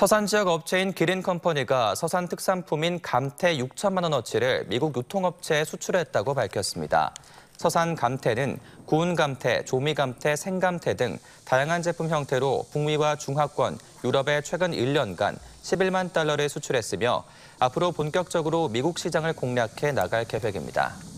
서산 지역 업체인 기린컴퍼니가 서산 특산품인 감태 6천만 원어치를 미국 유통업체에 수출했다고 밝혔습니다. 서산 감태는 구운 감태, 조미 감태, 생감태 등 다양한 제품 형태로 북미와 중화권, 유럽에 최근 1년간 11만 달러를 수출했으며 앞으로 본격적으로 미국 시장을 공략해 나갈 계획입니다.